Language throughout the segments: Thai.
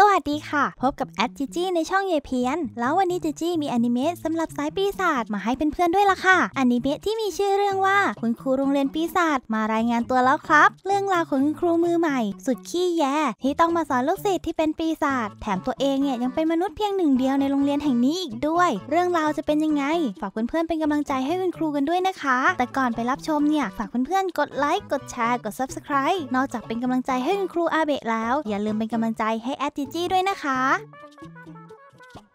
สวัสดีค่ะ พบกับแอดจีจี้ในช่องเยเพียนแล้ววันนี้จีจี้มีอนิเมะสำหรับสายปีศาจมาให้เเพื่อนๆด้วยล่ะค่ะอนิเมะที่มีชื่อเรื่องว่าคุณครูโรงเรียนปีศาจมารายงานตัวแล้วครับ เรื่องราวของคุณครูมือใหม่ สุดขี้แย่ที่ต้องมาสอนลูกศิษย์ที่เป็นปีศาจแถมตัวเองเนี่ยยังเป็นมนุษย์เพียงหนึ่งเดียวในโรงเรียนแห่งนี้อีกด้วย เรื่องราวจะเป็นยังไง ฝากเพื่อนๆเป็นกำลังใจให้คุณครูกันด้วยนะคะ แต่ก่อนไปรับชมเนี่ยฝากเพื่อนๆกดไลค์กดแชร์กดซับสไครต์นอกจากเป็นกำลังใจให้คุณครูอาเบะแล้วอย่าลืมเป็นกำลังใจให้แอดจจี้ด้วยนะคะ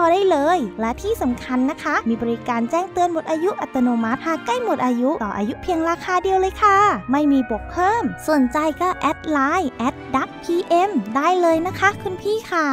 ออได้เลยและที่สำคัญนะคะ มีบริการแจ้งเตือนหมดอายุอัตโนมัติ หากใกล้หมดอายุ ต่ออายุเพียงราคาเดียวเลยค่ะ ไม่มีบวกเพิ่มสนใจก็แอดไลน์แอดดักพีเอ็มได้เลยนะคะคุณพี่ขา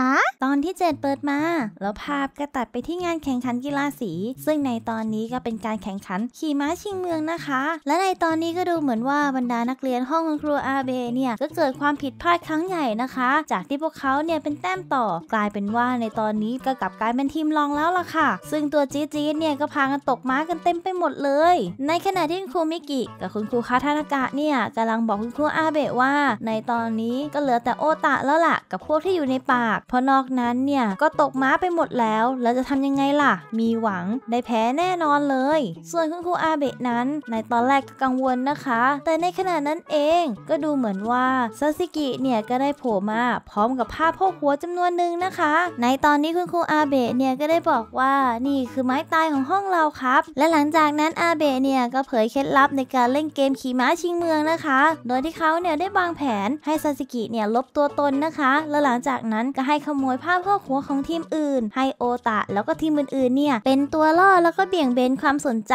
ตอนที่7เปิดมา แล้วภาพก็ตัดไปที่งานแข่งขันกีฬาสี ซึ่งในตอนนี้ก็เป็นการแข่งขันขี่ม้าชิงเมืองนะคะ และในตอนนี้ก็ดูเหมือนว่าบรรดานักเรียนห้องครัวอาเบเนี่ยก็เกิดความผิดพลาดครั้งใหญ่นะคะจากที่พวกเขาเนี่ยเป็นแต้มต่อกลายเป็นว่าในตอนนี้ก็กลับกลายเป็นทีมรองแล้วล่ะค่ะ ซึ่งตัวจี๊ดจี๊ดเนี่ย ก็พากันตกม้ากันเต็มไปหมดเลย ในขณะที่คุณครูมิกิกับคุณครูคาทานากะเนี่ยกำลังบอกคุณครูอาเบะว่า ในตอนนี้ก็เหลือแต่โอตะแล้วล่ะกับพวกที่อยู่ในปาก เพราะนอกนั้นเนี่ยก็ตกม้าไปหมดแล้ว แล้วจะทำยังไงล่ะ มีหวัง ได้แพ้แน่นอนเลย ส่วนคุณครูอาเบะนั้น ในตอนแรกก็กังวลนะคะ แต่ในขณะนั้นเองก็ดูเหมือนว่าซาซิกิเนี่ยก็ได้โผล่มาพร้อมกับผ้าพกหัวจำนวนหนึ่งนะคะในตอนนี้คุณครูอาเบะะเนี่ยก็ได้บอกว่านี่คือไม้ตายของห้องเราครับ และหลังจากนั้นอาเบะเนี่ยก็เผยเคล็ดลับในการเล่นเกมขี่ม้าชิงเมืองนะคะโดยที่เขาเนี่ยได้วางแผนให้ซาสกิเนี่ยลบตัวตนนะคะ และหลังจากนั้นก็ให้ขโมยภาพครอบครัวของทีมอื่น ให้โอตะ แล้วก็ทีมอื่นๆเนี่ยเป็นตัวล่อแล้วก็เบี่ยงเบนความสนใจ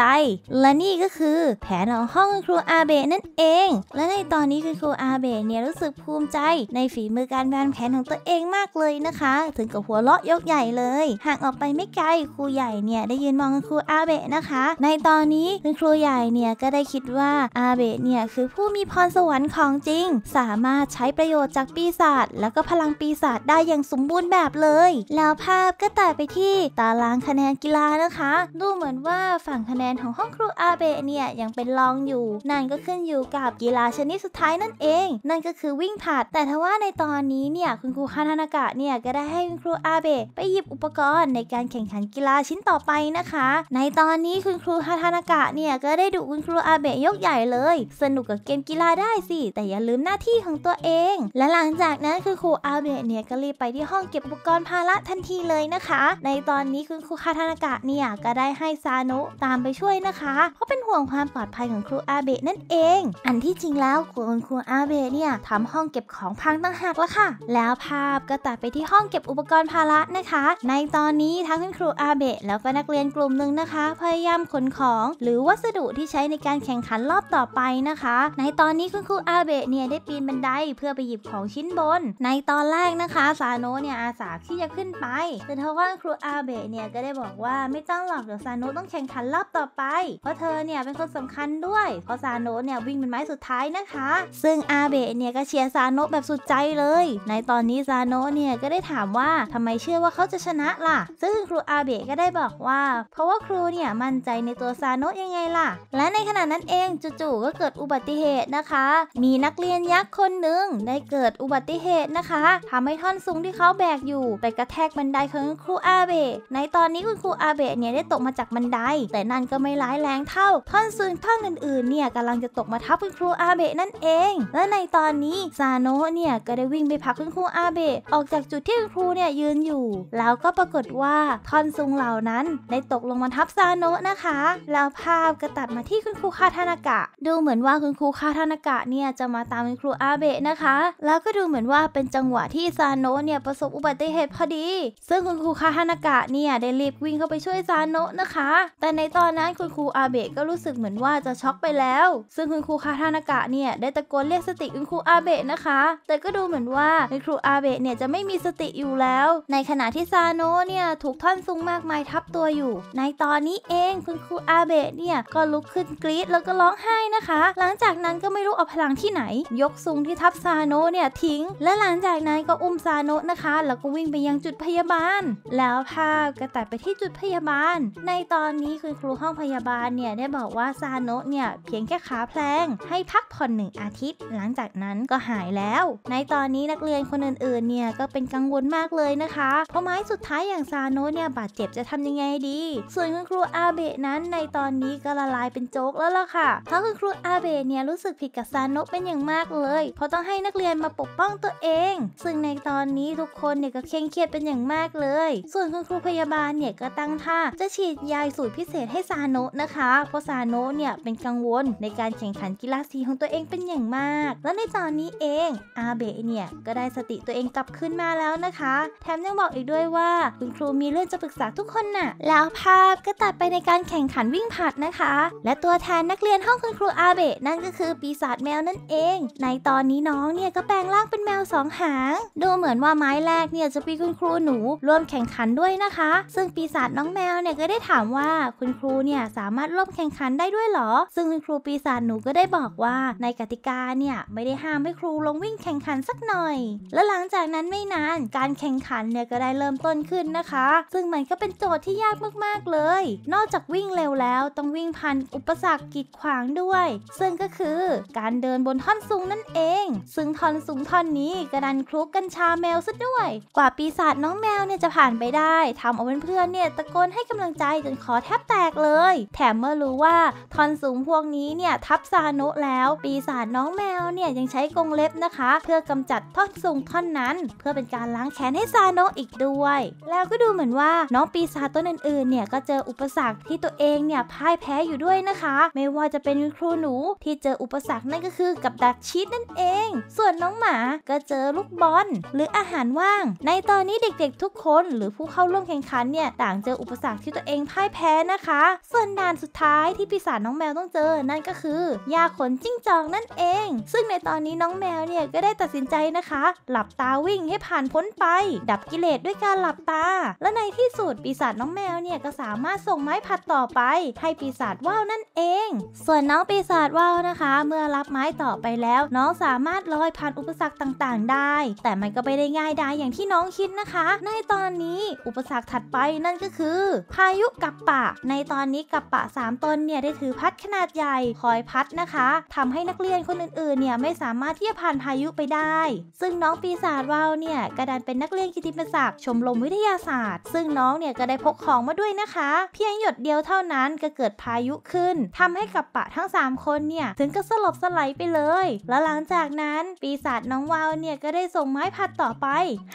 และนี่ก็คือแผนของห้องครูอาเบะนั่นเองและในตอนนี้คุณครูอาเบะเนี่ยรู้สึกภูมิใจในฝีมือการวางแผนของตัวเองมากเลยนะคะ ถึงกับหัวเราะยกใหญ่เลยห่างออกไปไม่ไกลครูใหญ่เนี่ยได้ยืนมองครูอาเบะนะคะในตอนนี้คุณครูใหญ่เนี่ยก็ได้คิดว่าอาเบะเนี่ยคือผู้มีพรสวรรค์ของจริง สามารถใช้ประโยชน์จากปีศาจแล้วก็พลังปีศาจได้อย่างสมบูรณ์แบบเลย แล้วภาพก็ตัดไปที่ตารางคะแนนกีฬานะคะ ดูเหมือนว่าฝั่งคะแนนของห้องครูอาเบะเนี่ยยังเป็นรองอยู่ นั่นก็ขึ้นอยู่กับกีฬาชนิดสุดท้ายนั่นเอง นั่นก็คือวิ่งผาัดแต่ทว่าในตอนนี้เนี่ยคุณครูคานานากะเนี่ยก็ได้ให้คุณครูอาเบะไปหยิบอุปกรณ์อนในการแข่งขันกีฬาชิ้นต่อไปนะคะ ในตอนนี้คุณครูฮาทานากะเนี่ยก็ได้ดูคุณครูอาเบะยกใหญ่เลย สนุกกับเกมกีฬาได้สิ แต่อย่าลืมหน้าที่ของตัวเอง และหลังจากนั้นคุณครูอาเบะเนี่ยก็รีบไปที่ห้องเก็บอุปกรณ์ภาระทันทีเลยนะคะ ในตอนนี้คุณครูคาทานากะเนี่ยก็ได้ให้ซานุตามไปช่วยนะคะเพราะเป็นห่วงความปลอดภัยของครูอาเบะนั่นเอง อันที่จริงแล้วคุณครูอาเบะเนี่ยทำห้องเก็บของพังตั้งหากแล้วค่ะ แล้วภาพก็ตัดไปที่ห้องเก็บอุปกรณ์ภาระนะคะ ในตอนอนนี้ทั้งคุณครูอาเบะแล้วก็นักเรียนกลุ่มหนึ่งนะคะ พยายามขนของ หรือวัสดุที่ใช้ในการแข่งขันรอบต่อไปนะคะ ในตอนนี้คุณครูอาเบะเนี่ยได้ปีนบันไดเพื่อไปหยิบของชิ้นบน ในตอนแรกนะคะซาโนะเนี่ยอาสาที่จะขึ้นไป แต่ทว่าครูอาเบะเนี่ยก็ได้บอกว่าไม่ต้องหรอกเดี๋ยวซาโนะต้องแข่งขันรอบต่อไป เพราะเธอเนี่ยเป็นคนสำคัญด้วย เพราะซาโนะเนี่ยวิ่งเป็นไม้สุดท้ายนะคะ ซึ่งอาเบะเนี่ยก็เชียร์ซาโนะแบบสุดใจเลย ในตอนนี้ซาโนะเนี่ยก็ได้ถามว่าทำไมเชื่อว่าเขาจะชนะล่ะ่ะซึ่งครูอาเบะก็ได้บอกว่า เพราะว่าครูเนี่ยมั่นใจในตัวซาโนะยังไงล่ะ และในขณะนั้นเองจู่ๆก็เกิดอุบัติเหตุนะคะ มีนักเรียนยักษ์คนหนึ่งได้เกิดอุบัติเหตุนะคะ ทำให้ท่อนซุงที่เขาแบกอยู่ไปกระแทกบันไดของครูอาเบะในตอนนี้คุณครูอาเบะเนี่ยได้ตกมาจากบันได แต่นั่นก็ไม่ร้ายแรงเท่า ท่อนซุงท่อนอื่นๆเนี่ยกำลังจะตกมาทับคุณครูอาเบะนั่นเอง และในตอนนี้ซาโนะเนี่ยก็ได้วิ่งไปพักคุณครูอาเบะออกจากจุดที่คุณครูเนี่ยยืนอยู่ แล้วก็ปรากฏฏว่าท่อนซุงเหล่านั้นได้ตกลงมาทับซาโนะนะคะแล้วภาพก็ตัดมาที่คุณครูคาทานากะ ดูเหมือนว่าคุณครูคาทานากะเนี่ยจะมาตามคุณครูอาเบะนะคะ แล้วก็ดูเหมือนว่าเป็นจังหวะที่ซาโนะเนี่ยประสบอุบัติเหตุพอดี ซึ่งคุณครูคาทานากะเนี่ยได้รีบวิ่งเข้าไปช่วยซาโนะนะคะ แต่ในตอนนั้นคุณครูอาเบะก็รู้สึกเหมือนว่าจะช็อกไปแล้ว ซึ่งคุณครูคาทานากะเนี่ยได้ตะโกนเรียกสติคุณครูอาเบะนะคะ แต่ก็ดูเหมือนว่าคุณครูอาเบะเนี่ยจะไม่มีสติอยู่แล้ว ในขณะที่ซาโนเนี่ยถูกท่อนซุงมากมายทับตัวอยู่ ในตอนนี้เองคุณครูอาเบะเนี่ยก็ลุกขึ้นกรีดแล้วก็ร้องไห้นะคะ หลังจากนั้นก็ไม่รู้เอาพลังที่ไหน ยกซุงที่ทับซาโนเนี่ยทิ้ง และหลังจากนั้นก็อุ้มซาโนนะคะ แล้วก็วิ่งไปยังจุดพยาบาล แล้วภาพก็ตัดไปที่จุดพยาบาล ในตอนนี้คุณครูห้องพยาบาลเนี่ยได้บอกว่าซาโนเนี่ยเพียงแค่ขาแพลงให้พักผ่อนหนึ่งอาทิตย์ หลังจากนั้นก็หายแล้ว ในตอนนี้นักเรียนคนอื่นๆเนี่ยก็เป็นกังวลมากเลยนะคะเพราะไม้สุดท้ายอย่างซาโนเนี่ยบาดเจ็บจะทำยังไงดี ส่วนคุณครูอาเบะนั้นในตอนนี้ก็ละลายเป็นโจ๊กแล้วล่ะค่ะ เพราะคุณครูอาเบะเนี่ยรู้สึกผิดกับซาโนเป็นอย่างมากเลย เพราะต้องให้นักเรียนมาปกป้องตัวเอง ซึ่งในตอนนี้ทุกคนเนี่ยก็เคร่งเครียดเป็นอย่างมากเลย ส่วนคุณครูพยาบาลเนี่ยก็ตั้งท่าจะฉีดยาสูตรพิเศษให้ซาโนนะคะ เพราะซาโนเนี่ยเป็นกังวลในการแข่งขันกีฬาสีของตัวเองเป็นอย่างมาก และในตอนนี้เองอาเบะเนี่ยก็ได้สติตัวเองกลับขึ้นมาแล้วนะคะ แถมยังบอกอีกด้วยว่าคุณครูมีเรื่องจะปรึกษาทุกคนน่ะ แล้วภาพก็ตัดไปในการแข่งขันวิ่งผัดนะคะ และตัวแทนนักเรียนห้องคุณครูอาเบะนั่นก็คือปีศาจแมวนั่นเอง ในตอนนี้น้องเนี่ยก็แปลงร่างเป็นแมวสองหาง ดูเหมือนว่าไม้แรกเนี่ยจะเป็นคุณครูหนูร่วมแข่งขันด้วยนะคะ ซึ่งปีศาจน้องแมวเนี่ยก็ได้ถามว่าคุณครูเนี่ย สามารถร่วมแข่งขันได้ด้วยหรอ ซึ่งคุณครูปีศาจหนูก็ได้บอกว่า ในกติกาเนี่ยไม่ได้ห้ามให้ครูลงวิ่งแข่งขันสักหน่อย และหลังจากนั้นไม่นานการแข่งขันเนี่ยก็ได้เริ่มต้นขึ้นนะคะซึ่งมันก็เป็นโจทย์ที่ยากมากๆเลย นอกจากวิ่งเร็วแล้วต้องวิ่งผ่านอุปสรรคกีดขวางด้วย ซึ่งก็คือการเดินบนท่อนสูงนั่นเอง ซึ่งท่อนสูงท่อนนี้กระดันคลุกกัญชาแมวซะด้วยกว่าปีศาจน้องแมวเนี่ยจะผ่านไปได้ทำเอาเพื่อนๆเนี่ยตะโกนให้กำลังใจจนขอแทบแตกเลย แถมเมื่อรู้ว่าท่อนสูงพวกนี้เนี่ยทับซาโนะแล้ว ปีศาจน้องแมวเนี่ยยังใช้กรงเล็บนะคะเพื่อกำจัดท่อนสูงท่อนนั้น เพื่อเป็นการล้างแค้นให้ซาโนะอีกด้วยแล้วก็ดูเหมือนว่าน้องปีศาจตัวอื่นๆเนี่ยก็เจออุปสรรคที่ตัวเองเนี่ยพ่ายแพ้อยู่ด้วยนะคะ ไม่ว่าจะเป็นครูหนู ที่เจออุปสรรคนั่นก็คือ กับดักชีสนั่นเอง ส่วนน้องหมาก็เจอลูกบอลหรืออาหารว่าง ในตอนนี้เด็กๆ ทุกคนหรือผู้เข้าร่วมแข่งขันเนี่ยต่างเจออุปสรรคที่ตัวเองพ่ายแพ้นะคะ ส่วนด่านสุดท้ายที่ปีศาจน้องแมวต้องเจอนั่นก็คือยาขนจิ้งจอกนั่นเอง ซึ่งในตอนนี้น้องแมวเนี่ยก็ได้ตัดสินใจนะคะ หลับตาวิ่งให้ผ่านพ้นไป ดับกิเลสด้วยการหลับตาและในที่สุด ปีศาจน้องแมวเนี่ยก็สามารถส่งไม้ผัดต่อไปให้ปีศาจว่าวนั่นเอง ส่วนน้องปีศาจว่าวนะคะ เมื่อรับไม้ต่อไปแล้ว น้องสามารถลอยผ่านอุปสรรคต่างๆ ได้ แต่มันก็ไปได้ง่ายดายอย่างที่น้องคิดนะคะ ในตอนนี้อุปสรรคถัดไปนั่นก็คือพายุกับปะในตอนนี้กับปะ 3 ตนเนี่ยได้ถือพัดขนาดใหญ่คอยพัดนะคะ ทำให้นักเรียนคนอื่นๆเนี่ยไม่สามารถที่จะผ่านพายุไปได้ ซึ่งน้องปีศาจว่าวเนี่ยกระดานเป็นนักเรียนกิติมศักดิ์ชมรมวิทยาศาสตร์ซึ่งน้องเนี่ยก็ได้พกของมาด้วยนะคะ เพียงหยดเดียวเท่านั้นก็เกิดพายุขึ้น ทำให้กับปะทั้ง 3 คนเนี่ยถึงก็สลบสลายไปเลย แล้วหลังจากนั้นปีศาจน้องวาวเนี่ยก็ได้ส่งไม้พัดต่อไป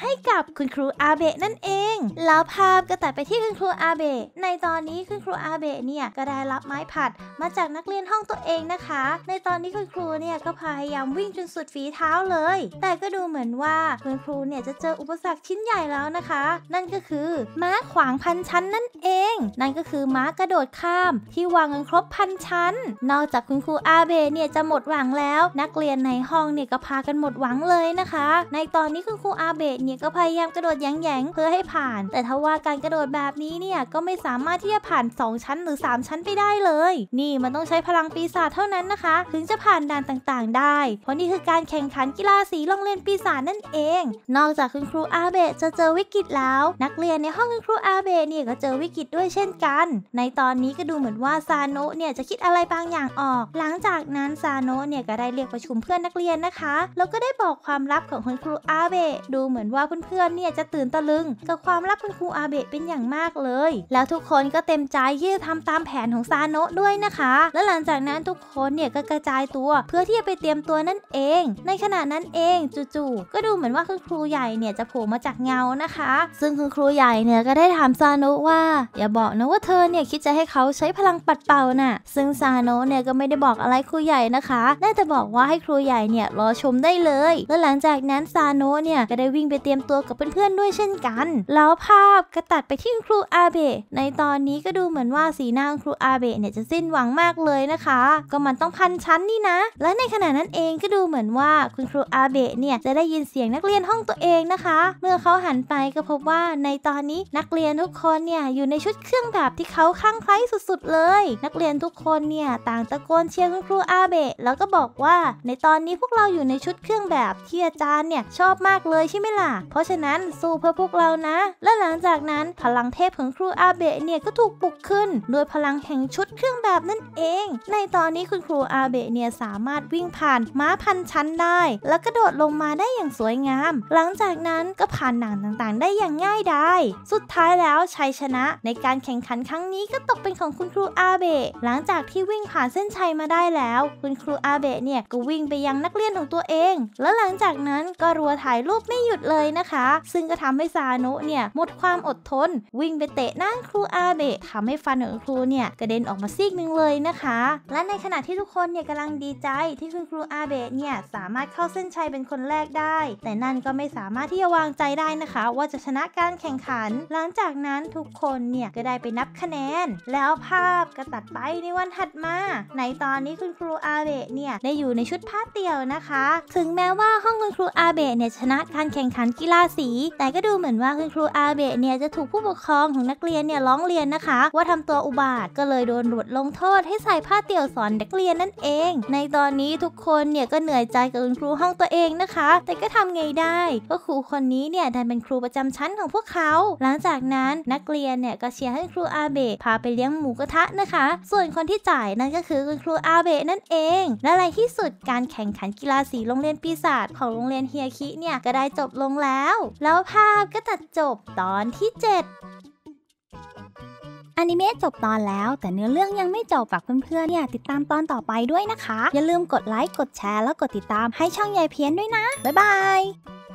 ให้กับคุณครูอาเบะนั่นเอง แล้วภาพก็ตัดไปที่คุณครูอาเบะในตอนนี้คุณครูอาเบะเนี่ยก็ได้รับไม้ผัดมาจากนักเรียนห้องตัวเองนะคะ ในตอนนี้คุณครูเนี่ยก็พยายามวิ่งจนสุดฝีเท้าเลย แต่ก็ดูเหมือนว่าคุณครูเนี่ยจะเจออุปสรรคชิ้นใหญ่แล้วนะคะ นั่นก็็คือม้าขวางพันชั้นนั่นเองนั่นก็คือม้ากระโดดข้าม ที่วางกันครบพันชั้น นอกจากคุณครูอาเบ เนี่ย จะหมดหวังแล้ว นักเรียนในห้องเนี่ยก็พากันหมดหวังเลยนะคะ ในตอนนี้คุณครูอาเบ เนี่ยก็พยายามกระโดดแยงๆเพื่อให้ผ่าน แต่ถ้าว่าการกระโดดแบบนี้เนี่ยก็ไม่สามารถที่จะผ่าน 2 ชั้นหรือ 3 ชั้นไปได้เลย นี่มันต้องใช้พลังปีศาจเท่านั้นนะคะถึงจะผ่านด่านต่างๆ ได้เพราะนี่คือการแข่งขันกีฬาสีลรองเล่นปีศาจนั่นเอง นอกจากคุณครูอาเบะจะเจอวิกฤตแล้วนันักเรียนในห้องครูอาเบะเนี่ยก็เจอวิกฤตด้วยเช่นกัน ในตอนนี้ก็ดูเหมือนว่าซาโนะเนี่ยจะคิดอะไรบางอย่างออก หลังจากนั้นซาโนะเนี่ยก็ได้เรียกประชุมเพื่อนนักเรียนนะคะ แล้วก็ได้บอกความลับของคุณครูอาเบะ ดูเหมือนว่าเพื่อนๆเนี่ยจะตื่นตะลึงกับความลับคุณครูอาเบะเป็นอย่างมากเลย แล้วทุกคนก็เต็มใจที่จะทำตามแผนของซาโนะด้วยนะคะ และหลังจากนั้นทุกคนเนี่ยก็กระจายตัวเพื่อที่จะไปเตรียมตัวนั่นเอง ในขณะนั้นเองจู่ๆก็ดูเหมือนว่าคุณครูใหญ่เนี่ยจะโผล่มาจากเงานะคะ ซึ่งคุณครูใหญ่เนี่ยก็ได้ถามซาโนว่า อย่าบอกนะว่า เธอเนี่ยคิดจะให้เขาใช้พลังปัดเป่าน่ะซึ่งซาโนเนี่ยก็ไม่ได้บอกอะไรครูใหญ่นะคะได้แต่บอกว่าให้ครูใหญ่เนี่ยรอชมได้เลย และหลังจากนั้นซาโนเนี่ยก็ได้วิ่งไปเตรียมตัวกับเพื่อนๆด้วยเช่นกัน แล้วภาพก็ตัดไปที่ครูอาเบะในตอนนี้ก็ดูเหมือนว่าสีหน้าครูอาเบะเนี่ยจะสิ้นหวังมากเลยนะคะ ก็มันต้องพันชั้นนี่นะ และในขณะนั้นเองก็ดูเหมือนว่าคุณครูอาเบะเนี่ยจะได้ยินเสียงนักเรียนห้องตัวเองนะคะ เมื่อเขาหันไปก็พบว่าในตอนนี้นักเรียนทุกคนเนี่ยอยู่ในชุดเครื่องแบบที่เขาคลั่งไคล้สุดๆเลย นักเรียนทุกคนเนี่ยต่างตะโกนเชียร์คุณครูอาเบะแล้วก็บอกว่าในตอนนี้พวกเราอยู่ในชุดเครื่องแบบที่อาจารย์เนี่ยชอบมากเลยใช่ไหมล่ะเพราะฉะนั้นสู้เพื่อพวกเรานะและหลังจากนั้นพลังเทพของครูอาเบะเนี่ยก็ถูกปลุกขึ้นด้วยพลังแห่งชุดเครื่องแบบนั่นเอง ในตอนนี้คุณครูอาเบะเนี่ยสามารถวิ่งผ่านม้าพันชั้นได้ แล้วก็โดดลงมาได้อย่างสวยงาม หลังจากนั้นก็ผ่านหนังต่างๆ ได้อย่างง่ายได้สุดท้ายแล้วชัยชนะในการแข่งขันครั้งนี้ก็ตกเป็นของคุณครูอาเบะหลังจากที่วิ่งผ่านเส้นชัยมาได้แล้ว คุณครูอาเบะเนี่ยก็วิ่งไปยังนักเรียนของตัวเอง แล้วหลังจากนั้นก็รัวถ่ายรูปไม่หยุดเลยนะคะ ซึ่งก็ทำให้ซาโนะเนี่ยหมดความอดทน วิ่งไปเตะหน้าครูอาเบะทำให้ฟันของครูเนี่ยกระเด็นออกมาซีกหนึ่งเลยนะคะ และในขณะที่ทุกคนเนี่ยกำลังดีใจที่คุณครูอาเบะเนี่ยสามารถเข้าเส้นชัยเป็นคนแรกได้แต่นั่นก็ไม่สามารถที่จะวางใจได้นะคะ ว่าจะชนะการแข่งขันหลังจากนั้นทุกคนเนี่ยก็ได้ไปนับคะแนนแล้วภาพก็ตัดไปในวันถัดมาในตอนนี้คุณครูอาเบะเนี่ยได้อยู่ในชุดผ้าเตี่ยวนะคะถึงแม้ว่าห้องคุณครูอาเบะเนี่ยชนะการแข่งขันกีฬาสี แต่ก็ดูเหมือนว่าคุณครูอาเบะเนี่ยจะถูกผู้ปกครองของนักเรียนเนี่ยร้องเรียนนะคะ ว่าทำตัวอุบาทก็เลยโดนลดลงโทษ ให้ใส่ผ้าเตี่ยวสอนนักเรียนนั่นเอง ในตอนนี้ทุกคนเนี่ยก็เหนื่อยใจกับคุณครูห้องตัวเองนะคะ แต่ก็ทำไงได้เพราะครูคนนี้เนี่ยดันเป็นครูประจำชั้นของพวกเขาหลังจากนั้นนักเรียนเนี่ยก็เชียร์ให้ครูอาเบะพาไปเลี้ยงหมูกระทะนะคะ ส่วนคนที่จ่ายนั่นก็คือคุณครูอาเบะนั่นเองและในที่สุดการแข่งขันกีฬาสีโรงเรียนปีศาจของโรงเรียนเฮียคิเนี่ยก็ได้จบลงแล้วแล้วภาพก็ตัดจบตอนที่7อนิเมะจบตอนแล้วแต่เนื้อเรื่องยังไม่จบฝากเพื่อนๆเนี่ยติดตามตอนต่อไปด้วยนะคะอย่าลืมกดไลค์กดแชร์ แล้วกดติดตามให้ช่องยายเพี้ยนด้วยนะบ๊ายบาย